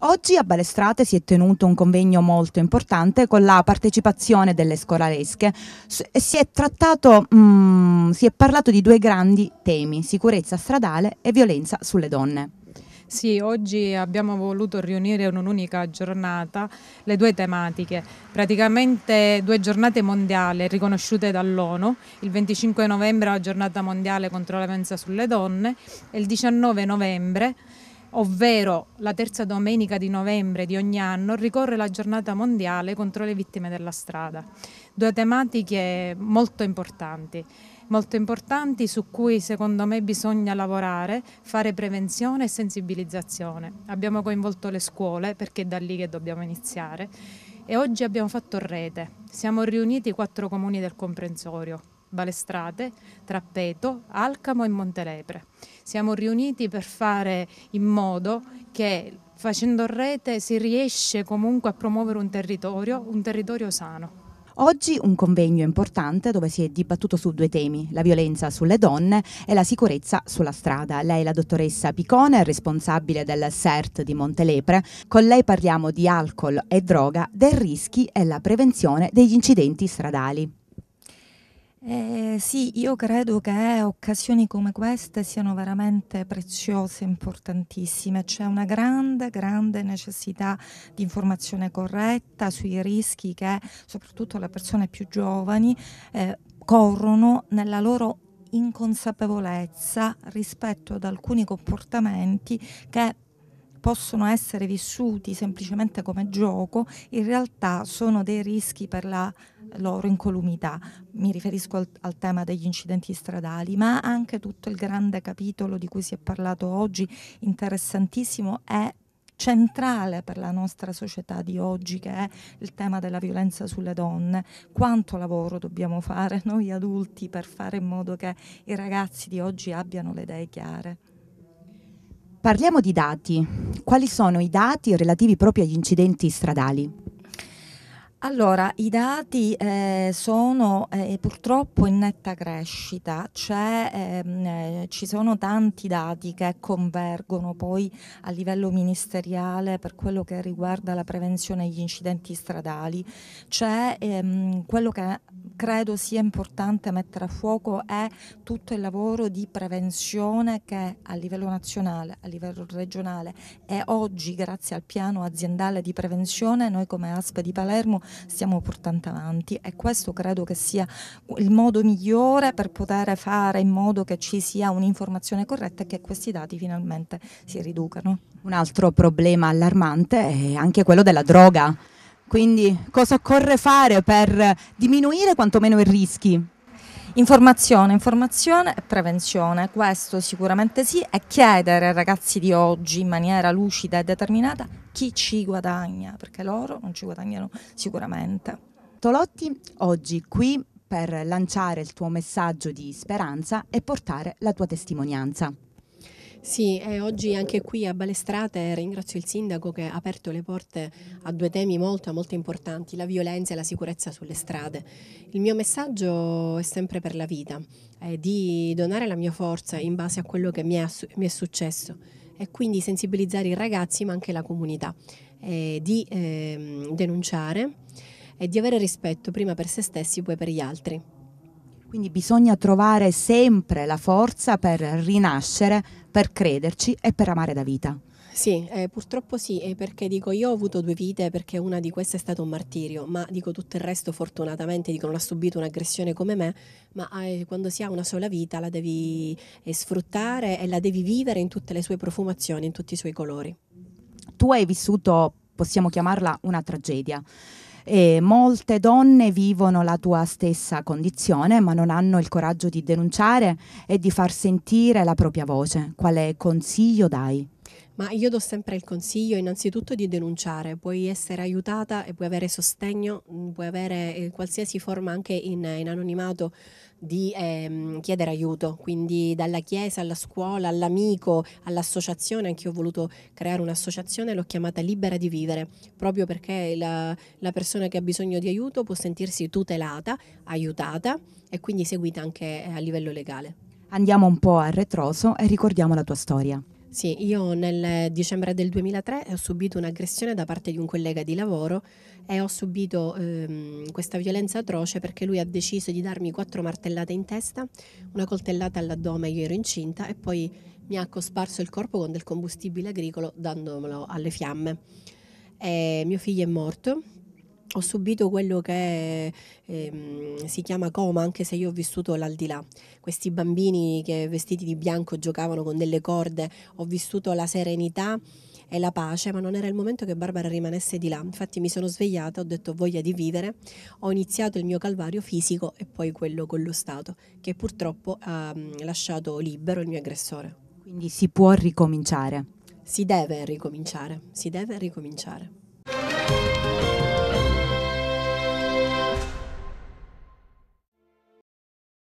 Oggi a Balestrate si è tenuto un convegno molto importante con la partecipazione delle scolaresche. Si è, trattato, mm, si è parlato di due grandi temi, sicurezza stradale e violenza sulle donne. Sì, oggi abbiamo voluto riunire in un'unica giornata le due tematiche, praticamente due giornate mondiali riconosciute dall'ONU, il 25 novembre la giornata mondiale contro la violenza sulle donne e il 19 novembre ovvero la terza domenica di novembre di ogni anno, ricorre la giornata mondiale contro le vittime della strada. Due tematiche molto importanti, molto importanti su cui secondo me bisogna lavorare, fare prevenzione e sensibilizzazione. Abbiamo coinvolto le scuole perché è da lì che dobbiamo iniziare e oggi abbiamo fatto rete. Siamo riuniti quattro comuni del comprensorio, Balestrade, Trappeto, Alcamo e Montelebre. Siamo riuniti per fare in modo che facendo rete si riesce comunque a promuovere un territorio, un territorio sano. Oggi un convegno importante dove si è dibattuto su due temi, la violenza sulle donne e la sicurezza sulla strada. Lei è la dottoressa Picone, responsabile del CERT di Montelepre. Con lei parliamo di alcol e droga, dei rischi e la prevenzione degli incidenti stradali. Eh, sì, io credo che occasioni come queste siano veramente preziose, e importantissime. C'è una grande, grande necessità di informazione corretta sui rischi che soprattutto le persone più giovani eh, corrono nella loro inconsapevolezza rispetto ad alcuni comportamenti che possono essere vissuti semplicemente come gioco, in realtà sono dei rischi per la loro incolumità. Mi riferisco al, al, tema degli incidenti stradali, ma anche tutto il grande capitolo di cui si è parlato oggi, interessantissimo, è centrale per la nostra società di oggi, che è il tema della violenza sulle donne. Quanto lavoro dobbiamo fare noi adulti per fare in modo che i ragazzi di oggi abbiano le idee chiare? Parliamo di dati. Quali sono i dati relativi proprio agli incidenti stradali? Allora, i dati eh, sono eh, purtroppo in netta crescita, cioè, ehm, eh, ci sono tanti dati che convergono poi a livello ministeriale per quello che riguarda la prevenzione degli incidenti stradali, cioè, ehm, quello che credo sia importante mettere a fuoco è tutto il lavoro di prevenzione che a livello nazionale, a livello regionale e oggi grazie al piano aziendale di prevenzione noi come ASP di Palermo stiamo portando avanti e questo credo che sia il modo migliore per poter fare in modo che ci sia un'informazione corretta e che questi dati finalmente si riducano. Un altro problema allarmante è anche quello della droga. Quindi cosa occorre fare per diminuire quantomeno i rischi? Informazione, informazione e prevenzione, questo sicuramente sì, e chiedere ai ragazzi di oggi in maniera lucida e determinata chi ci guadagna, perché loro non ci guadagnano sicuramente. Tolotti, oggi qui per lanciare il tuo messaggio di speranza e portare la tua testimonianza. Sì, eh, oggi anche qui a Balestrate ringrazio il sindaco che ha aperto le porte a due temi molto, molto importanti, la violenza e la sicurezza sulle strade. Il mio messaggio è sempre per la vita, è di donare la mia forza in base a quello che mi è, mi è successo e quindi sensibilizzare i ragazzi ma anche la comunità eh, di eh, denunciare e di avere rispetto prima per se stessi poi per gli altri. Quindi bisogna trovare sempre la forza per rinascere, per crederci e per amare la vita. Sì, eh, purtroppo sì, eh, perché dico io ho avuto due vite perché una di queste è stata un martirio, ma dico tutto il resto fortunatamente dico, non ha subito un'aggressione come me, ma eh, quando si ha una sola vita la devi eh, sfruttare e la devi vivere in tutte le sue profumazioni, in tutti i suoi colori. Tu hai vissuto, possiamo chiamarla una tragedia. E molte donne vivono la tua stessa condizione ma non hanno il coraggio di denunciare e di far sentire la propria voce. Quale consiglio dai? Ma io do sempre il consiglio innanzitutto di denunciare, puoi essere aiutata e puoi avere sostegno, mm, puoi avere eh, qualsiasi forma anche in, in anonimato di ehm, chiedere aiuto, quindi dalla chiesa alla scuola, all'amico, all'associazione, anche io ho voluto creare un'associazione, l'ho chiamata Libera di Vivere, proprio perché la, la persona che ha bisogno di aiuto può sentirsi tutelata, aiutata e quindi seguita anche eh, a livello legale. Andiamo un po' al retroso e ricordiamo la tua storia. Sì, io nel dicembre del 2003 ho subito un'aggressione da parte di un collega di lavoro e ho subito ehm, questa violenza atroce perché lui ha deciso di darmi quattro martellate in testa, una coltellata all'addome, io ero incinta e poi mi ha cosparso il corpo con del combustibile agricolo dandomelo alle fiamme. E mio figlio è morto ho subito quello che ehm, si chiama coma, anche se io ho vissuto l'aldilà. Questi bambini che vestiti di bianco giocavano con delle corde, ho vissuto la serenità e la pace, ma non era il momento che Barbara rimanesse di là. Infatti mi sono svegliata, ho detto voglia di vivere, ho iniziato il mio calvario fisico e poi quello con lo Stato, che purtroppo ha mm, lasciato libero il mio aggressore. Quindi si può ricominciare. Si deve ricominciare, si deve ricominciare.